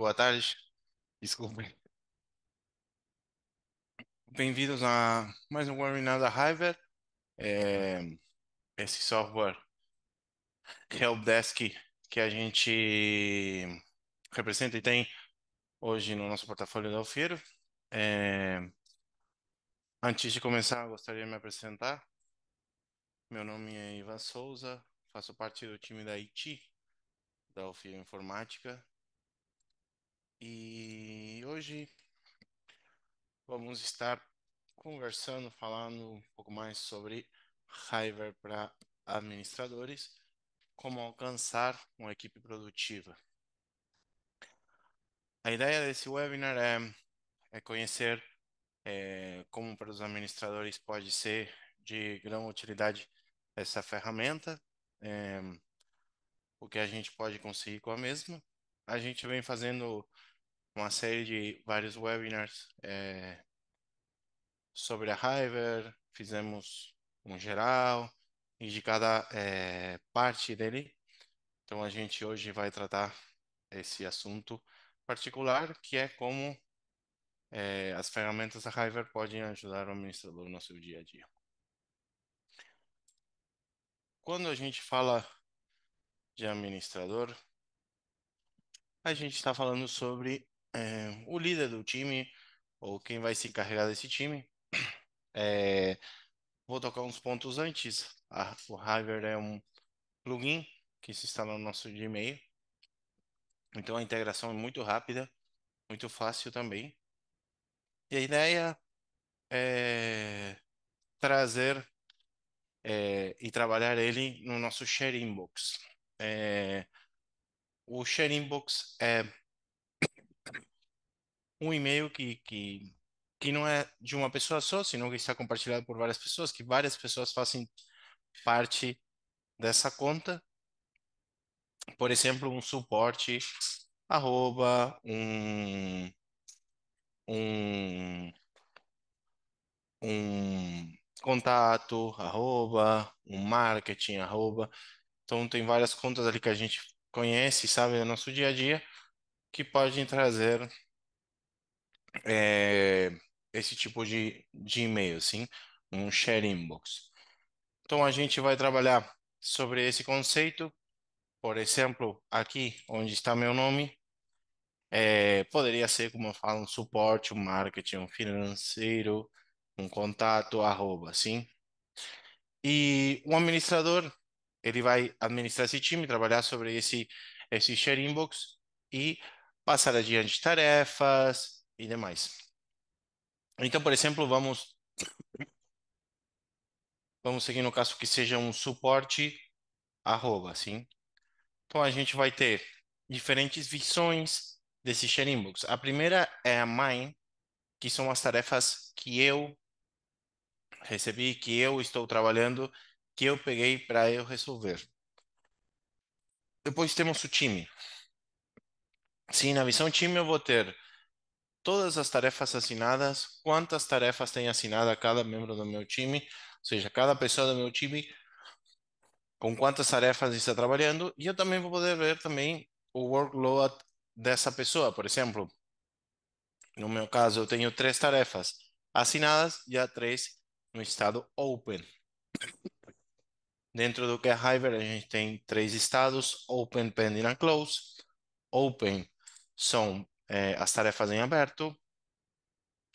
boa tarde. Desculpem. Bem-vindos a mais um webinar da Hiver. É, esse software Helpdesk que a gente representa e tem hoje no nosso portfólio da é Alfeiro. É, antes de começar, gostaria de me apresentar. Meu nome é Ivan Souza, faço parte do time da IT, da Alfeiro Informática e hoje vamos estar conversando, falando um pouco mais sobre Hiver para administradores, como alcançar uma equipe produtiva. A ideia desse webinar é, é conhecer é, como para os administradores pode ser de grande utilidade essa ferramenta, é, o que a gente pode conseguir com a mesma. A gente vem fazendo uma série de vários webinars é, sobre a Hiver, fizemos um geral e de cada é, parte dele. Então, a gente hoje vai tratar esse assunto particular, que é como é, as ferramentas da Hiver podem ajudar o administrador no seu dia a dia. Quando a gente fala de administrador, a gente está falando sobre é, o líder do time, ou quem vai se encarregar desse time. É, vou tocar uns pontos antes. A, o Hiver é um plugin que se instala no nosso Gmail. Então a integração é muito rápida, muito fácil também. E a ideia é trazer é, e trabalhar ele no nosso share inbox. É, o share inbox é um e-mail que, que, que não é de uma pessoa só, senão que está compartilhado por várias pessoas, que várias pessoas fazem parte dessa conta. Por exemplo, um suporte, arroba, um, um, um contato, arroba, um marketing, arroba. Então, tem várias contas ali que a gente conhece, sabe, no nosso dia a dia, que podem trazer é, esse tipo de, de e-mail, sim, um share inbox. Então a gente vai trabalhar sobre esse conceito. Por exemplo, aqui onde está meu nome, é, poderia ser, como eu falo, um suporte, um marketing, um financeiro, um contato, arroba, assim. E o administrador, ele vai administrar esse time, trabalhar sobre esse, esse share inbox e passar adiante tarefas, e demais. Então, por exemplo, vamos vamos seguir no caso que seja um suporte arroba, sim. Então a gente vai ter diferentes visões desse sharing books. A primeira é a mine que são as tarefas que eu recebi, que eu estou trabalhando, que eu peguei para eu resolver. Depois temos o time. Sim, na visão time eu vou ter todas as tarefas assinadas, quantas tarefas tem assinada cada membro do meu time, ou seja, cada pessoa do meu time, com quantas tarefas está trabalhando, e eu também vou poder ver também o workload dessa pessoa, por exemplo. No meu caso, eu tenho três tarefas assinadas e há três no estado open. Dentro do é Hiver, a gente tem três estados, open, pending and close. Open são é, as tarefas em aberto,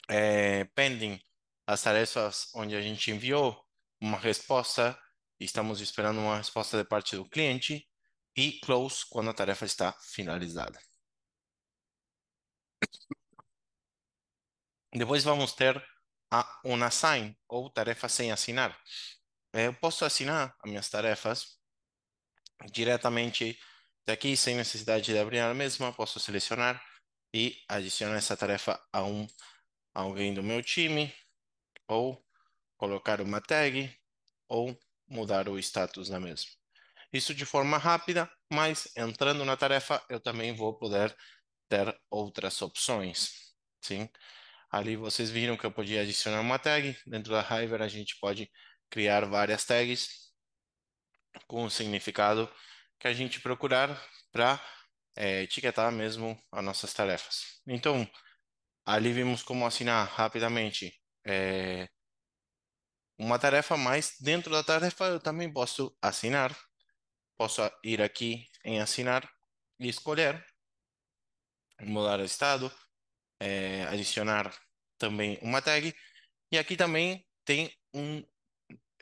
é, pending, as tarefas onde a gente enviou uma resposta, estamos esperando uma resposta da parte do cliente, e close, quando a tarefa está finalizada. Depois vamos ter a unassign, ou tarefa sem assinar. É, eu posso assinar as minhas tarefas diretamente daqui, sem necessidade de abrir a mesma, posso selecionar e adicionar essa tarefa a um a alguém do meu time, ou colocar uma tag, ou mudar o status da mesma. Isso de forma rápida, mas entrando na tarefa, eu também vou poder ter outras opções. Sim? Ali vocês viram que eu podia adicionar uma tag. Dentro da Hiver, a gente pode criar várias tags com o significado que a gente procurar para é, etiquetar mesmo as nossas tarefas. Então, ali vimos como assinar rapidamente é, uma tarefa, mas dentro da tarefa eu também posso assinar, posso ir aqui em assinar e escolher, mudar o estado, é, adicionar também uma tag, e aqui também tem um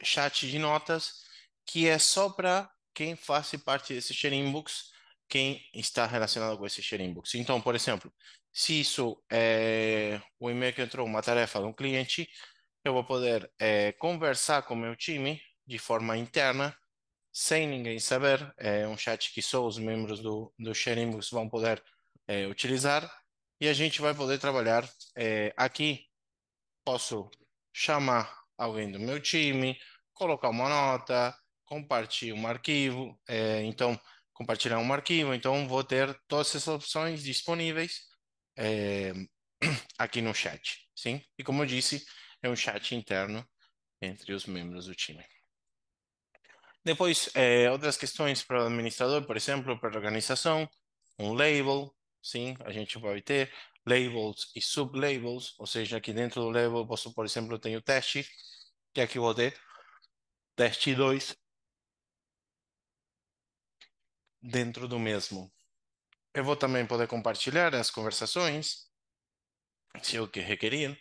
chat de notas que é só para quem faz parte desse sharing books quem está relacionado com esse sharing box. Então, por exemplo, se isso é o e-mail que entrou uma tarefa de um cliente, eu vou poder é, conversar com meu time de forma interna, sem ninguém saber, é um chat que só os membros do, do box vão poder é, utilizar, e a gente vai poder trabalhar é, aqui. Posso chamar alguém do meu time, colocar uma nota, compartilhar um arquivo, é, então compartilhar um arquivo. Então, vou ter todas essas opções disponíveis é, aqui no chat, sim? E como eu disse, é um chat interno entre os membros do time. Depois, é, outras questões para o administrador, por exemplo, para a organização, um label, sim, a gente vai ter labels e sublabels, ou seja, aqui dentro do label, posso, por exemplo, eu tenho teste, que aqui vou ter teste 2, dentro do mesmo. Eu vou também poder compartilhar as conversações, se é que requerir,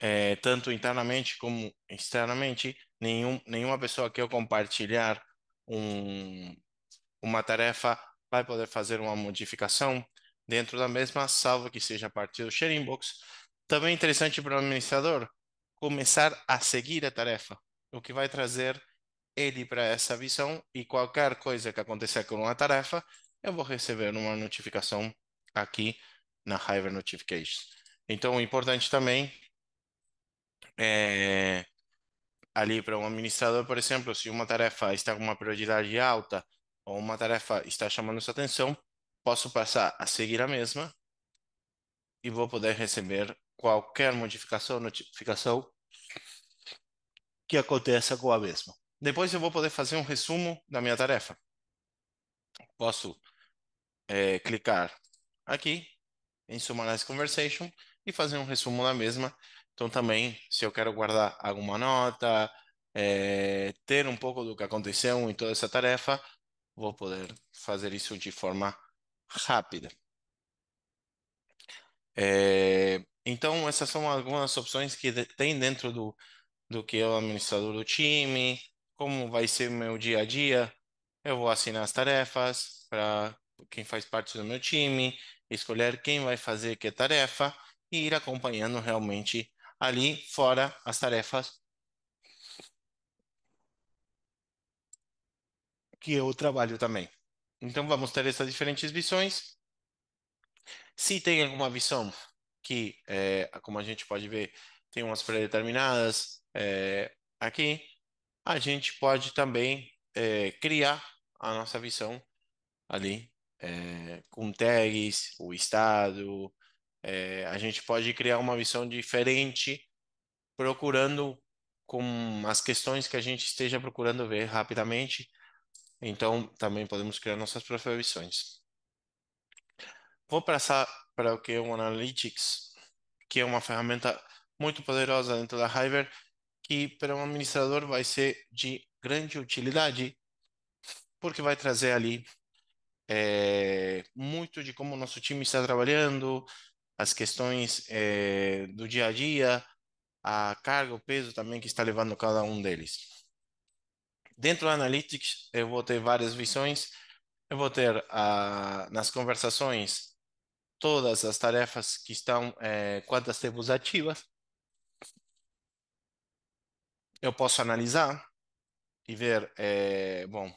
é, tanto internamente como externamente. Nenhum, nenhuma pessoa que eu compartilhar um, uma tarefa vai poder fazer uma modificação dentro da mesma, salvo que seja a partir do sharing box. Também é interessante para o administrador começar a seguir a tarefa, o que vai trazer ele para essa visão e qualquer coisa que acontecer com uma tarefa, eu vou receber uma notificação aqui na Hiver Notifications. Então, o importante também é ali para um administrador, por exemplo, se uma tarefa está com uma prioridade alta ou uma tarefa está chamando sua atenção, posso passar a seguir a mesma e vou poder receber qualquer modificação, notificação que aconteça com a mesma. Depois eu vou poder fazer um resumo da minha tarefa. Posso é, clicar aqui em Summarize Conversation e fazer um resumo da mesma. Então, também, se eu quero guardar alguma nota, é, ter um pouco do que aconteceu em toda essa tarefa, vou poder fazer isso de forma rápida. É, então, essas são algumas opções que tem dentro do, do que é o administrador do time, como vai ser o meu dia a dia. Eu vou assinar as tarefas para quem faz parte do meu time, escolher quem vai fazer que tarefa e ir acompanhando realmente ali fora as tarefas que eu trabalho também. Então vamos ter essas diferentes visões. Se tem alguma visão que, é, como a gente pode ver, tem umas predeterminadas é, aqui, a gente pode também é, criar a nossa visão ali é, com tags, o estado, é, a gente pode criar uma visão diferente procurando com as questões que a gente esteja procurando ver rapidamente. Então, também podemos criar nossas próprias visões. Vou passar para o que é o Analytics, que é uma ferramenta muito poderosa dentro da Hiver, que para um administrador vai ser de grande utilidade, porque vai trazer ali é, muito de como o nosso time está trabalhando, as questões é, do dia a dia, a carga, o peso também que está levando cada um deles. Dentro do Analytics, eu vou ter várias visões. Eu vou ter nas conversações todas as tarefas que estão, é, quantas temos ativas, eu posso analisar e ver, é, bom,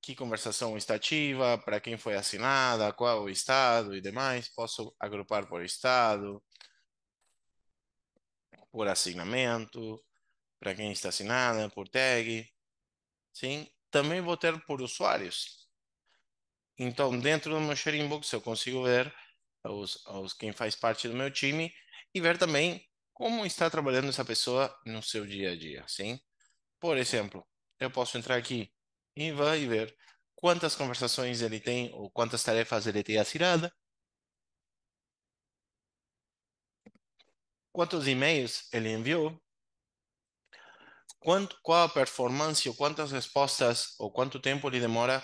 que conversação está ativa, para quem foi assinada, qual o estado e demais. Posso agrupar por estado, por assinamento, para quem está assinada, por tag. Sim, também vou ter por usuários. Então, dentro do meu sharing box eu consigo ver os, os quem faz parte do meu time e ver também como está trabalhando essa pessoa no seu dia a dia, sim? Por exemplo, eu posso entrar aqui e vai ver quantas conversações ele tem ou quantas tarefas ele tem assinada, quantos e-mails ele enviou, quanto, qual a performance, ou quantas respostas, ou quanto tempo ele demora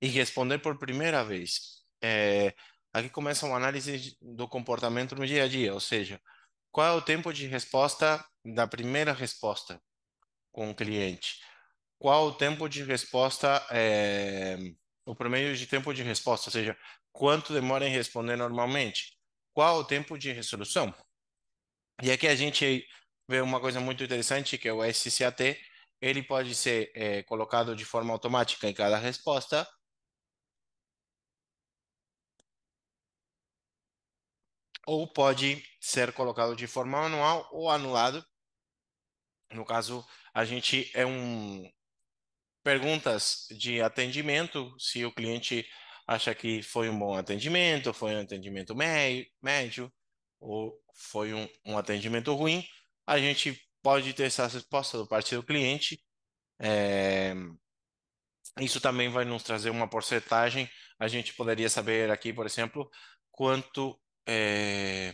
em responder por primeira vez. É, aqui começa uma análise do comportamento no dia a dia, ou seja, qual é o tempo de resposta da primeira resposta com o cliente? Qual o tempo de resposta, é, o promedio de tempo de resposta, ou seja, quanto demora em responder normalmente? Qual o tempo de resolução? E aqui a gente vê uma coisa muito interessante, que é o SCAT, ele pode ser é, colocado de forma automática em cada resposta, ou pode ser colocado de forma manual ou anulado. No caso, a gente é um perguntas de atendimento, se o cliente acha que foi um bom atendimento, foi um atendimento médio ou foi um, um atendimento ruim, a gente pode ter essa resposta do parte do cliente. É... Isso também vai nos trazer uma porcentagem. A gente poderia saber aqui, por exemplo, quanto é,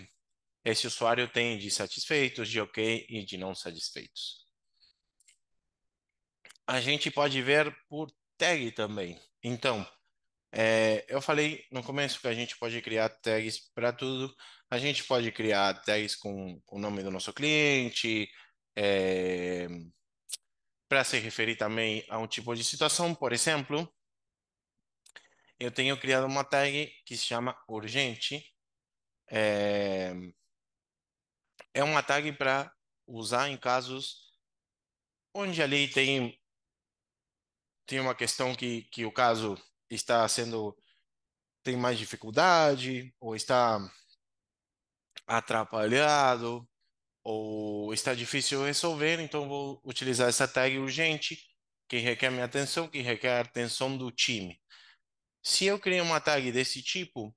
esse usuário tem de satisfeitos, de ok e de não satisfeitos. A gente pode ver por tag também. Então, é, eu falei no começo que a gente pode criar tags para tudo. A gente pode criar tags com o nome do nosso cliente, é, para se referir também a um tipo de situação. Por exemplo, eu tenho criado uma tag que se chama urgente é, é um ataque para usar em casos onde ali tem, tem uma questão que, que o caso está sendo tem mais dificuldade ou está atrapalhado ou está difícil resolver, então vou utilizar essa tag urgente que requer minha atenção, que requer a atenção do time. Se eu criar uma tag desse tipo,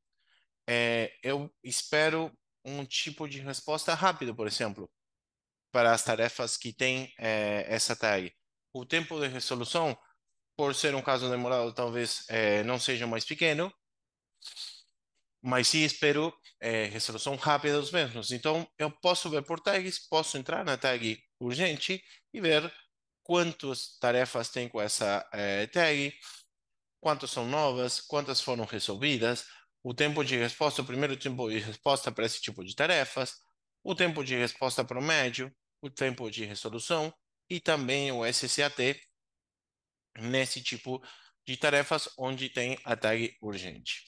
é, eu espero um tipo de resposta rápido, por exemplo, para as tarefas que têm é, essa tag. O tempo de resolução, por ser um caso demorado, talvez é, não seja mais pequeno, mas sim espero é, resolução rápida dos mesmos. Então, eu posso ver por tags, posso entrar na tag urgente e ver quantas tarefas tem com essa é, tag, quantas são novas, quantas foram resolvidas o tempo de resposta, o primeiro tempo de resposta para esse tipo de tarefas, o tempo de resposta promédio, o tempo de resolução e também o SCAT nesse tipo de tarefas onde tem a tag urgente.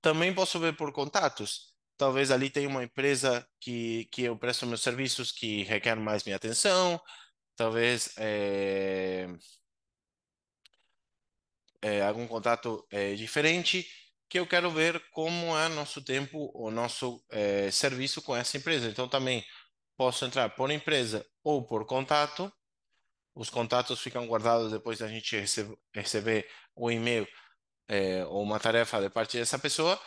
Também posso ver por contatos. Talvez ali tenha uma empresa que, que eu presto meus serviços que requer mais minha atenção. Talvez é, é, algum contato é, diferente que eu quero ver como é nosso tempo, o nosso é, serviço com essa empresa. Então, também posso entrar por empresa ou por contato. Os contatos ficam guardados depois da gente receber o e-mail é, ou uma tarefa de parte dessa pessoa.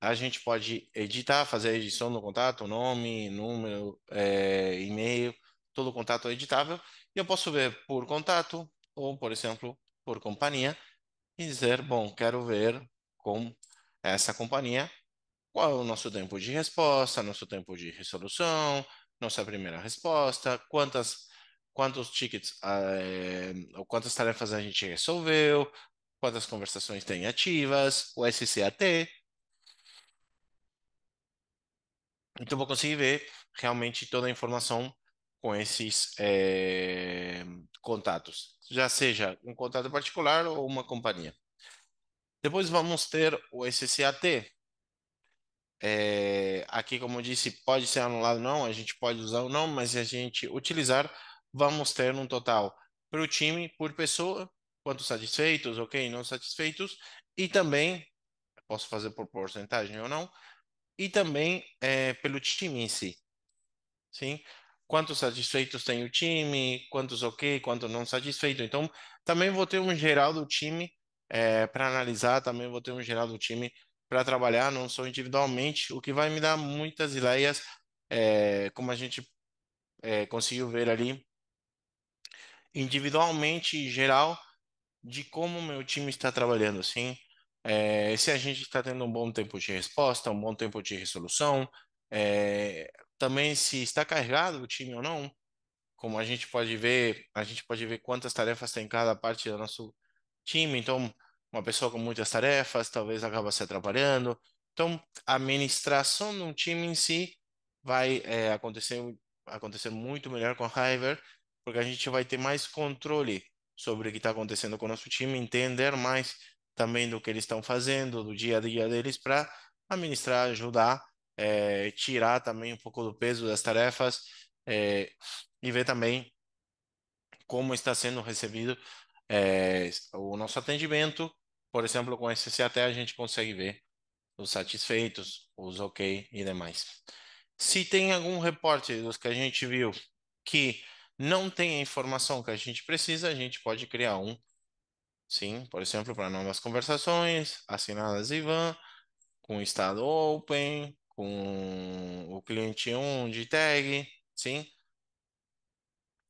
A gente pode editar, fazer a edição do contato, nome, número, é, e-mail, todo o contato é editável. E eu posso ver por contato ou, por exemplo, por companhia e dizer, bom, quero ver com essa companhia qual é o nosso tempo de resposta, nosso tempo de resolução, nossa primeira resposta, quantas quantos tickets ah, é, ou quantas tarefas a gente resolveu, quantas conversações tem ativas, o SCAT. Então vou conseguir ver realmente toda a informação com esses é, contatos, já seja um contato particular ou uma companhia. Depois vamos ter o SCAT. É, aqui, como eu disse, pode ser anulado não, a gente pode usar ou não, mas se a gente utilizar, vamos ter um total para o time, por pessoa, quantos satisfeitos, ok, não satisfeitos, e também, posso fazer por porcentagem ou não, e também é, pelo time em si. Sim? Quantos satisfeitos tem o time, quantos ok, quantos não satisfeitos. Então, também vou ter um geral do time é, para analisar, também vou ter um geral do time para trabalhar, não só individualmente, o que vai me dar muitas ideias, é, como a gente é, conseguiu ver ali, individualmente e geral, de como meu time está trabalhando, assim É, se a gente está tendo um bom tempo de resposta, um bom tempo de resolução, é, também se está carregado o time ou não, como a gente pode ver, a gente pode ver quantas tarefas tem cada parte do nosso time, então uma pessoa com muitas tarefas talvez acaba se atrapalhando. Então, a administração de um time em si vai é, acontecer, acontecer muito melhor com a Hiver, porque a gente vai ter mais controle sobre o que está acontecendo com o nosso time, entender mais também do que eles estão fazendo, do dia a dia deles, para administrar, ajudar, é, tirar também um pouco do peso das tarefas é, e ver também como está sendo recebido é, o nosso atendimento, por exemplo, com esse até a gente consegue ver os satisfeitos, os ok e demais. Se tem algum reporte dos que a gente viu que não tem a informação que a gente precisa, a gente pode criar um. Sim, por exemplo, para novas conversações, assinadas IVAN, com estado open, com o cliente 1 de tag, sim?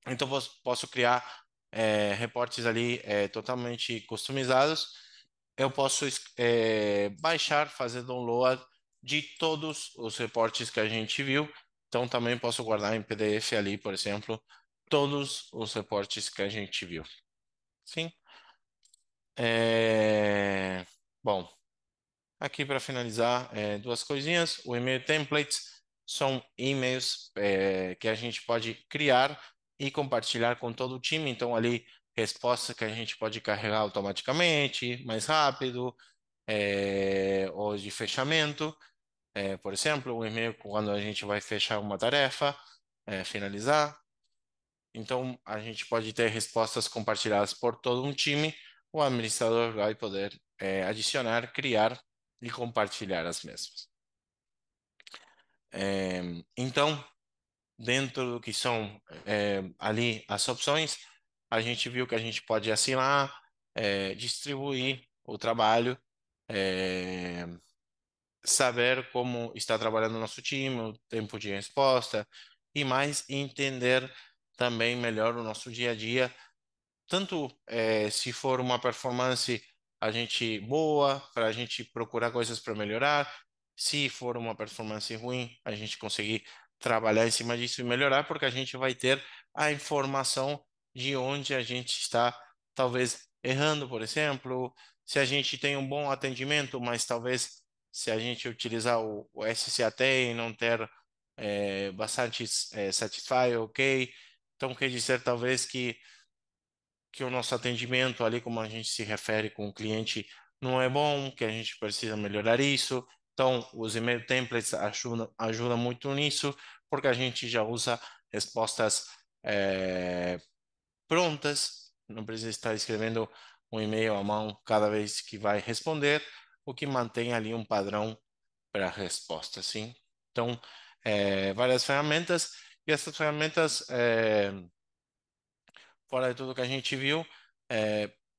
Então, posso criar é, reportes ali é, totalmente customizados, eu posso é, baixar, fazer download de todos os reportes que a gente viu. Então, também posso guardar em PDF ali, por exemplo, todos os reportes que a gente viu. Sim. É... Bom, aqui para finalizar, é, duas coisinhas. O e-mail templates são e-mails é, que a gente pode criar e compartilhar com todo o time. Então, ali, resposta que a gente pode carregar automaticamente, mais rápido, é, ou de fechamento. É, por exemplo, um e-mail quando a gente vai fechar uma tarefa, é, finalizar. Então, a gente pode ter respostas compartilhadas por todo um time. O administrador vai poder é, adicionar, criar e compartilhar as mesmas. então, dentro do que são é, ali as opções, a gente viu que a gente pode assinar, é, distribuir o trabalho, é, saber como está trabalhando o nosso time, o tempo de resposta e mais entender também melhor o nosso dia a dia, tanto se for uma performance a gente boa, para a gente procurar coisas para melhorar, se for uma performance ruim, a gente conseguir trabalhar em cima disso e melhorar, porque a gente vai ter a informação de onde a gente está, talvez errando, por exemplo, se a gente tem um bom atendimento, mas talvez se a gente utilizar o, o SCAT e não ter é, bastante é, satisfy, ok, então quer dizer talvez que que o nosso atendimento ali, como a gente se refere com o cliente, não é bom, que a gente precisa melhorar isso, então, os e-mail templates ajudam, muito nisso, porque a gente já usa respostas é, prontas, não precisa estar escrevendo um e-mail à mão cada vez que vai responder, o que mantém ali um padrão para a resposta, sim? Então, é, várias ferramentas, e essas ferramentas, é, fora de tudo que a gente viu,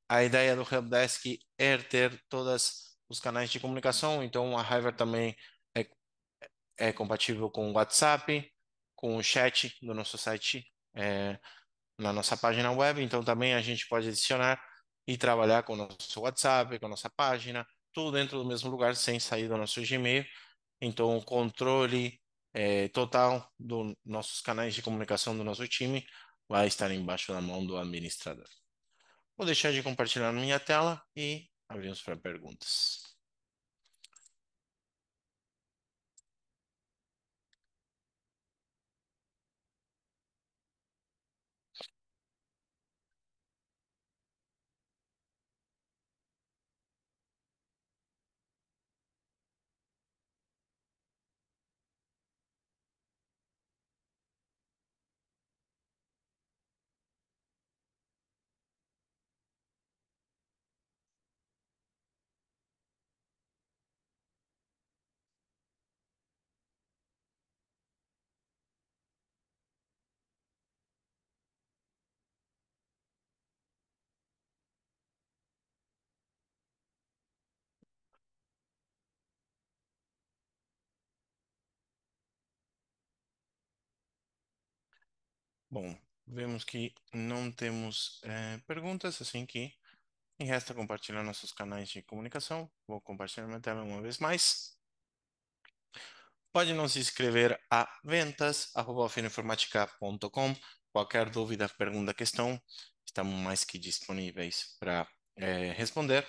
a ideia do Helpdesk é ter todas os canais de comunicação. Então, a Hiver também é, é compatível com o WhatsApp, com o chat do nosso site, é, na nossa página web. Então, também a gente pode adicionar e trabalhar com o nosso WhatsApp, com a nossa página, tudo dentro do mesmo lugar, sem sair do nosso Gmail. Então, o controle é, total dos nossos canais de comunicação do nosso time vai estar embaixo da mão do administrador. Vou deixar de compartilhar minha tela e abrimos para perguntas. Bom, vemos que não temos eh, perguntas, assim que me resta compartilhar nossos canais de comunicação. Vou compartilhar minha tela uma vez mais. Pode nos escrever a ventas.alfinoinformatica.com. Qualquer dúvida, pergunta, questão, estamos mais que disponíveis para eh, responder.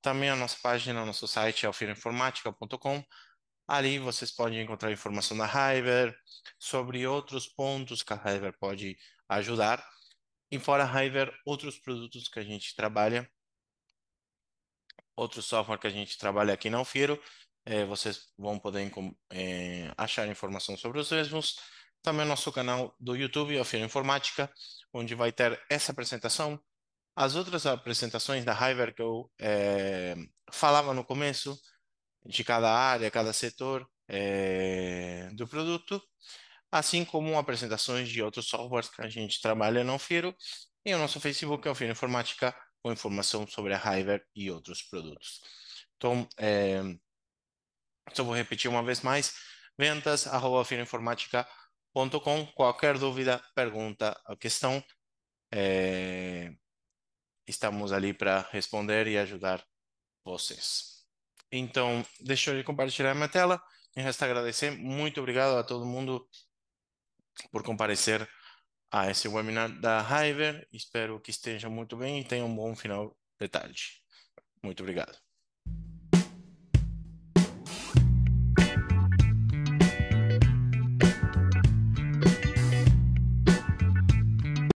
Também a nossa página, nosso site, alfinoinformatica.com.br Ali vocês podem encontrar informação da Hiver, sobre outros pontos que a Hiver pode ajudar. E fora a Hiver, outros produtos que a gente trabalha, outro software que a gente trabalha aqui na Alfiro, é, vocês vão poder eh, achar informação sobre os mesmos. Também o nosso canal do YouTube, Alfiro Informática, onde vai ter essa apresentação, as outras apresentações da Hiver que eu é, falava no começo, de cada área, cada setor é, do produto, assim como apresentações de outros softwares que a gente trabalha na Ofiro, e o nosso Facebook é Anfiro Informática com informação sobre a Hiver e outros produtos. Então, é, só vou repetir uma vez mais, ventas, qualquer dúvida, pergunta ou questão, é, estamos ali para responder e ajudar vocês. Então, deixa eu compartilhar minha tela. Me resta agradecer. Muito obrigado a todo mundo por comparecer a esse webinar da Hiver. Espero que estejam muito bem e tenham um bom final de tarde. Muito obrigado.